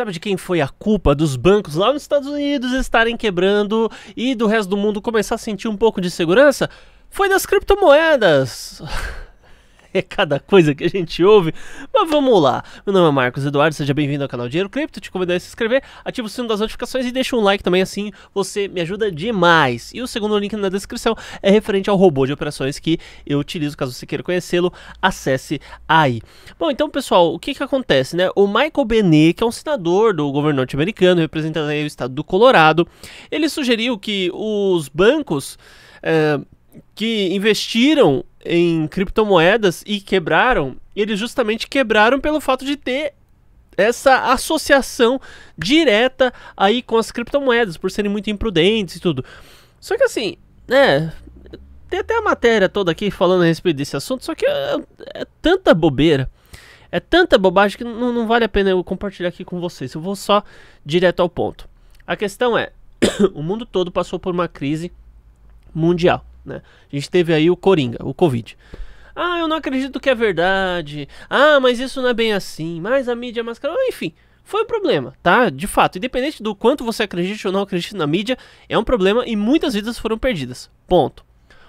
Sabe de quem foi a culpa dos bancos lá nos Estados Unidos estarem quebrando e do resto do mundo começar a sentir um pouco de segurança? Foi das criptomoedas. é cada coisa que a gente ouve. Mas vamos lá. Meu nome é Marcos Eduardo, seja bem-vindo ao canal Dinheiro Cripto. Te convido a se inscrever, ativa o sino das notificações e deixa um like também, assim você me ajuda demais. E o segundo link na descrição é referente ao robô de operações que eu utilizo. Caso você queira conhecê-lo, acesse aí. Bom, então, pessoal, o que que acontece, né? O Michael Benet, que é um senador do governo norte-americano, representando aí o estado do Colorado, ele sugeriu que os bancos... É, que investiram em criptomoedas e quebraram, eles justamente quebraram pelo fato de ter essa associação direta aí com as criptomoedas, por serem muito imprudentes e tudo. Só que assim, né, tem até a matéria toda aqui falando a respeito desse assunto, só que é, é tanta bobeira, é tanta bobagem que não, não vale a pena eu compartilhar aqui com vocês. Eu vou só direto ao ponto. A questão é, o mundo todo passou por uma crise mundial. Né? A gente teve aí o Coringa, o Covid. Ah, eu não acredito que é verdade. Ah, mas isso não é bem assim. Mas a mídia é mascarou. Ah, enfim, foi um problema, tá? De fato, independente do quanto você acredite ou não acredite na mídia, é um problema e muitas vidas foram perdidas. Ponto.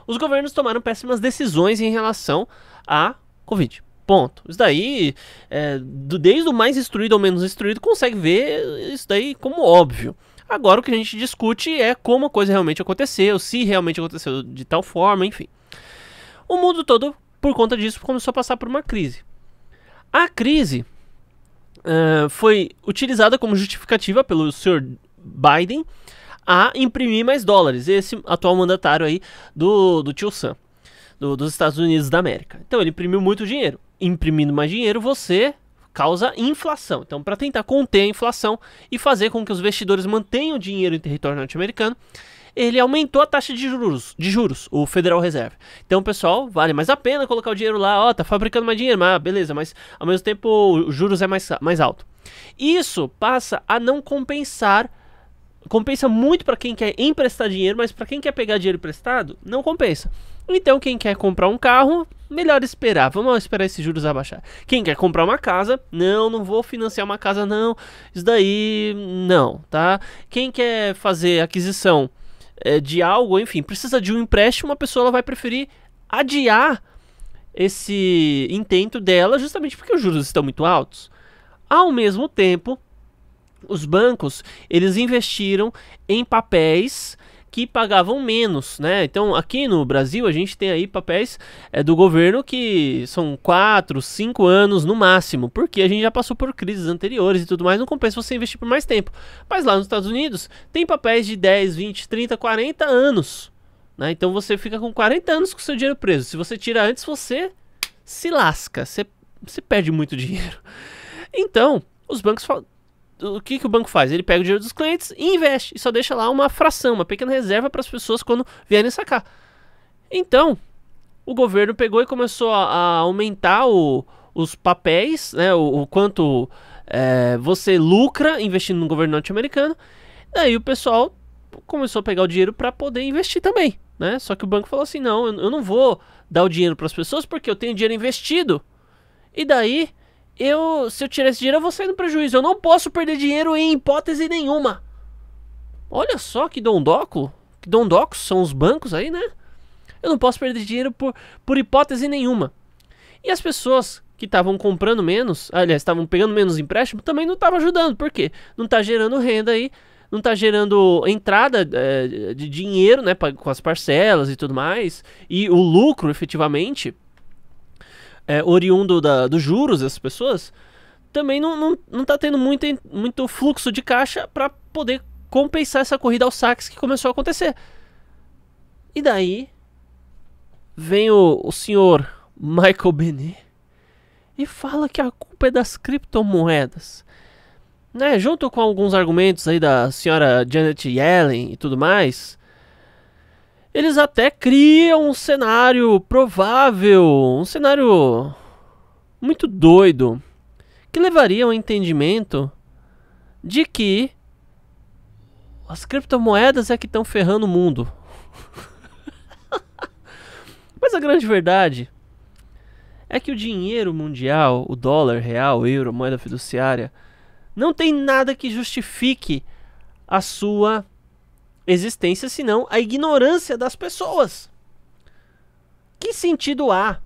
Os governos tomaram péssimas decisões em relação à Covid. Ponto. Isso daí, é, do, desde o mais instruído ao menos instruído, consegue ver isso daí como óbvio. Agora o que a gente discute é como a coisa realmente aconteceu, se realmente aconteceu de tal forma, enfim. O mundo todo, por conta disso, começou a passar por uma crise. A crise uh, foi utilizada como justificativa pelo senhor Biden a imprimir mais dólares, esse atual mandatário aí do, do tio Sam, do, dos Estados Unidos da América. Então ele imprimiu muito dinheiro. Imprimindo mais dinheiro, você causa inflação. Então, para tentar conter a inflação e fazer com que os investidores mantenham o dinheiro em território norte-americano, ele aumentou a taxa de juros, de juros, o Federal Reserve. Então, pessoal, vale mais a pena colocar o dinheiro lá, ó, tá fabricando mais dinheiro, mas ah, beleza, mas ao mesmo tempo os juros é mais, mais alto. Isso passa a não compensar compensa muito para quem quer emprestar dinheiro, mas para quem quer pegar dinheiro emprestado, não compensa. Então, quem quer comprar um carro, melhor esperar. Vamos esperar esses juros abaixar. Quem quer comprar uma casa, não, não vou financiar uma casa, não. Isso daí, não, tá? Quem quer fazer aquisição é, de algo, enfim, precisa de um empréstimo, a pessoa vai preferir adiar esse intento dela, justamente porque os juros estão muito altos. Ao mesmo tempo, os bancos eles investiram em papéis que pagavam menos, né? Então aqui no Brasil a gente tem aí papéis é, do governo que são 4, 5 anos no máximo, porque a gente já passou por crises anteriores e tudo mais, não compensa você investir por mais tempo. Mas lá nos Estados Unidos tem papéis de 10, 20, 30, 40 anos, né? Então você fica com 40 anos com seu dinheiro preso. Se você tira antes, você se lasca, você, você perde muito dinheiro. Então os bancos o que, que o banco faz? Ele pega o dinheiro dos clientes e investe. E só deixa lá uma fração, uma pequena reserva para as pessoas quando vierem sacar. Então, o governo pegou e começou a, a aumentar o, os papéis, né, o, o quanto é, você lucra investindo no governo norte-americano. Daí o pessoal começou a pegar o dinheiro para poder investir também. Né? Só que o banco falou assim: não, eu, eu não vou dar o dinheiro para as pessoas porque eu tenho dinheiro investido. E daí eu, se eu tirar esse dinheiro, eu vou sair no prejuízo. Eu não posso perder dinheiro em hipótese nenhuma. Olha só que dondoco. Que são os bancos aí, né? Eu não posso perder dinheiro por, por hipótese nenhuma. E as pessoas que estavam comprando menos, aliás, estavam pegando menos empréstimo, também não estavam ajudando. Por quê? Não está gerando renda aí, não está gerando entrada é, de dinheiro, né, pra, com as parcelas e tudo mais. E o lucro, efetivamente, é, oriundo da, dos juros dessas pessoas, também não, não, não tá tendo muito, muito fluxo de caixa para poder compensar essa corrida aos saques que começou a acontecer. E daí vem o, o senhor Michael Benet e fala que a culpa é das criptomoedas. Né, junto com alguns argumentos aí da senhora Janet Yellen e tudo mais, eles até criam um cenário provável, um cenário muito doido, que levaria ao entendimento de que as criptomoedas é que estão ferrando o mundo. Mas a grande verdade é que o dinheiro mundial, o dólar, real, euro, moeda fiduciária, não tem nada que justifique a sua existência senão a ignorância das pessoas. Que sentido há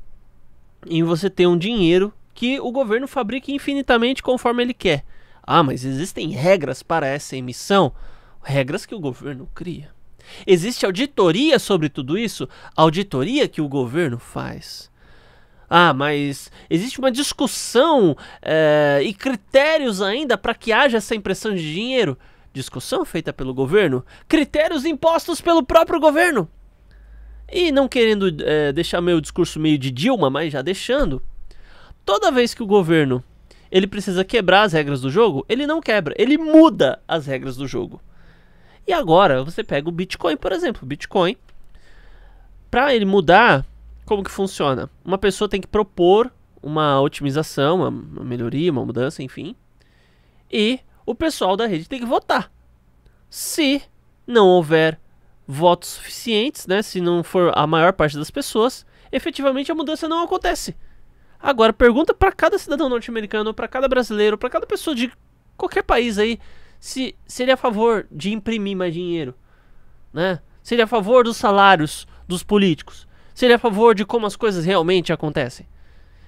em você ter um dinheiro que o governo fabrica infinitamente conforme ele quer? Ah, mas existem regras para essa emissão, regras que o governo cria. Existe auditoria sobre tudo isso? Auditoria que o governo faz. Ah, mas existe uma discussão é, e critérios ainda para que haja essa impressão de dinheiro? discussão feita pelo governo, critérios impostos pelo próprio governo. E não querendo é, deixar meu discurso meio de Dilma, mas já deixando, toda vez que o governo ele precisa quebrar as regras do jogo, ele não quebra, ele muda as regras do jogo. E agora você pega o Bitcoin, por exemplo, o Bitcoin, para ele mudar, como que funciona? Uma pessoa tem que propor uma otimização, uma melhoria, uma mudança, enfim, e o pessoal da rede tem que votar. Se não houver votos suficientes, né, se não for a maior parte das pessoas, efetivamente a mudança não acontece. Agora, pergunta para cada cidadão norte-americano, para cada brasileiro, para cada pessoa de qualquer país aí, se seria a favor de imprimir mais dinheiro, né? Seria a favor dos salários dos políticos? Seria a favor de como as coisas realmente acontecem?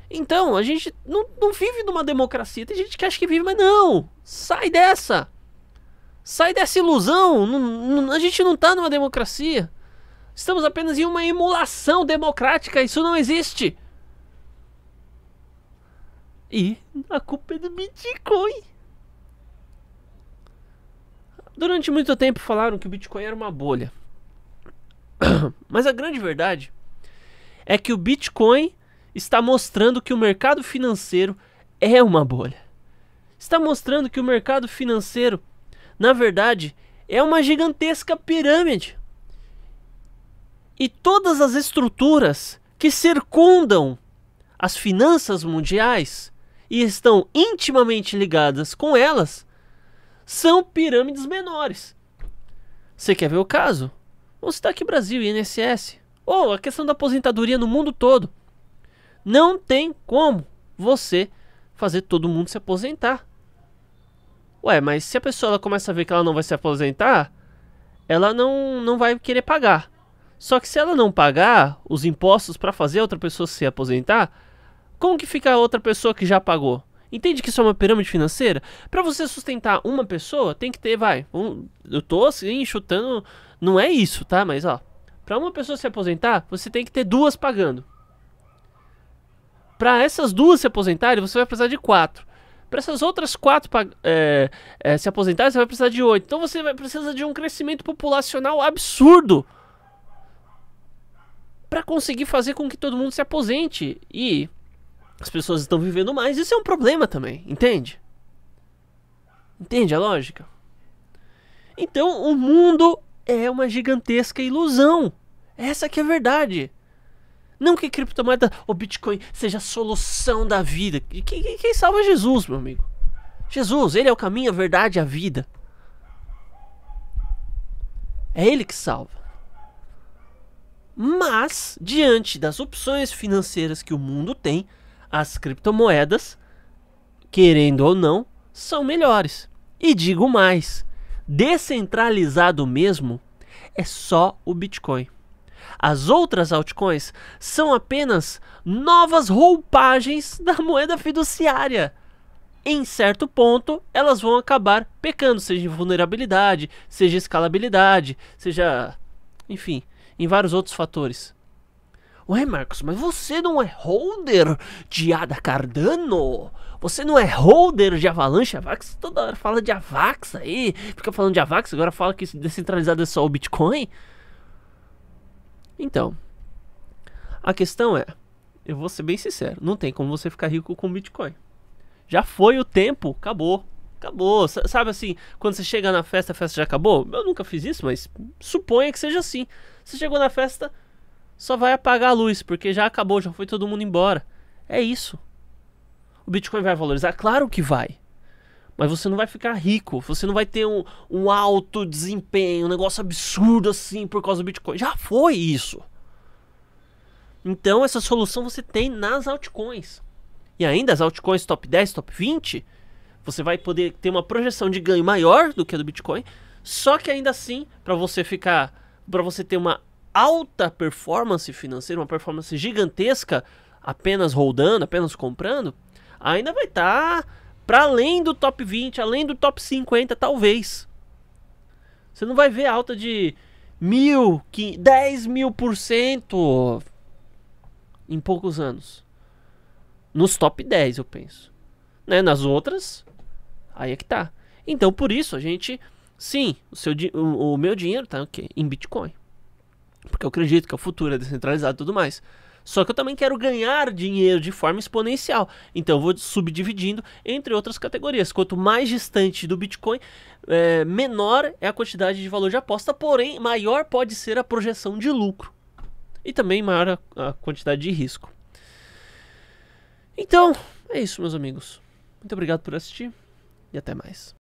Então, a gente não, não vive numa democracia. Tem gente que acha que vive, mas não! Sai dessa! Sai dessa ilusão! Não, não, a gente não está numa democracia. Estamos apenas em uma emulação democrática. Isso não existe. E a culpa é do Bitcoin. Durante muito tempo falaram que o Bitcoin era uma bolha. Mas a grande verdade é que o Bitcoin está mostrando que o mercado financeiro é uma bolha. Está mostrando que o mercado financeiro, na verdade, é uma gigantesca pirâmide. E todas as estruturas que circundam as finanças mundiais e estão intimamente ligadas com elas são pirâmides menores. Você quer ver o caso? Vamos citar aqui Brasil, INSS. Ou a questão da aposentadoria no mundo todo. Não tem como você fazer todo mundo se aposentar. Ué, mas se a pessoa ela começa a ver que ela não vai se aposentar, ela não, não vai querer pagar. Só que se ela não pagar os impostos para fazer outra pessoa se aposentar, como que fica a outra pessoa que já pagou? Entende que isso é uma pirâmide financeira? Para você sustentar uma pessoa, tem que ter, vai. Um, eu tô assim, chutando. Não é isso, tá? Mas ó, para uma pessoa se aposentar, você tem que ter duas pagando. Para essas duas se aposentarem, você vai precisar de quatro. Para essas outras quatro é, é, se aposentarem, você vai precisar de oito. Então você vai precisar de um crescimento populacional absurdo para conseguir fazer com que todo mundo se aposente. E as pessoas estão vivendo mais. Isso é um problema também, entende? Entende a lógica? Então o mundo é uma gigantesca ilusão. Essa que é a verdade. Não que criptomoeda ou Bitcoin seja a solução da vida. Quem, quem salva é Jesus, meu amigo. Jesus, ele é o caminho, a verdade a vida. É ele que salva. Mas, diante das opções financeiras que o mundo tem, as criptomoedas, querendo ou não, são melhores. E digo mais: descentralizado mesmo é só o Bitcoin. As outras altcoins são apenas novas roupagens da moeda fiduciária. Em certo ponto, elas vão acabar pecando, seja em vulnerabilidade, seja em escalabilidade, seja. enfim, em vários outros fatores. Ué, Marcos, mas você não é holder de ADA Cardano? Você não é holder de Avalanche Avax? Toda hora fala de Avax aí, fica falando de Avax, agora fala que descentralizado é só o Bitcoin? Então, a questão é, eu vou ser bem sincero, não tem como você ficar rico com Bitcoin. Já foi o tempo, acabou. Acabou. Sabe assim, quando você chega na festa, a festa já acabou? Eu nunca fiz isso, mas suponha que seja assim. Você chegou na festa, só vai apagar a luz, porque já acabou, já foi todo mundo embora. É isso. O Bitcoin vai valorizar? Claro que vai. Mas você não vai ficar rico, você não vai ter um, um alto desempenho, um negócio absurdo assim por causa do Bitcoin. Já foi isso. Então essa solução você tem nas altcoins. E ainda as altcoins top 10, top 20, você vai poder ter uma projeção de ganho maior do que a do Bitcoin. Só que ainda assim, para você ficar, para você ter uma alta performance financeira, uma performance gigantesca, apenas rodando, apenas comprando, ainda vai estar tá para além do top 20, além do top 50, talvez. Você não vai ver alta de mil, dez mil por cento em poucos anos. Nos top 10, eu penso. Né? Nas outras, aí é que tá. Então, por isso, a gente. Sim, o, seu, o, o meu dinheiro tá okay, em Bitcoin. Porque eu acredito que é o futuro é descentralizado e tudo mais. Só que eu também quero ganhar dinheiro de forma exponencial. Então eu vou subdividindo entre outras categorias. Quanto mais distante do Bitcoin, é, menor é a quantidade de valor de aposta, porém maior pode ser a projeção de lucro. E também maior a, a quantidade de risco. Então, é isso, meus amigos. Muito obrigado por assistir e até mais.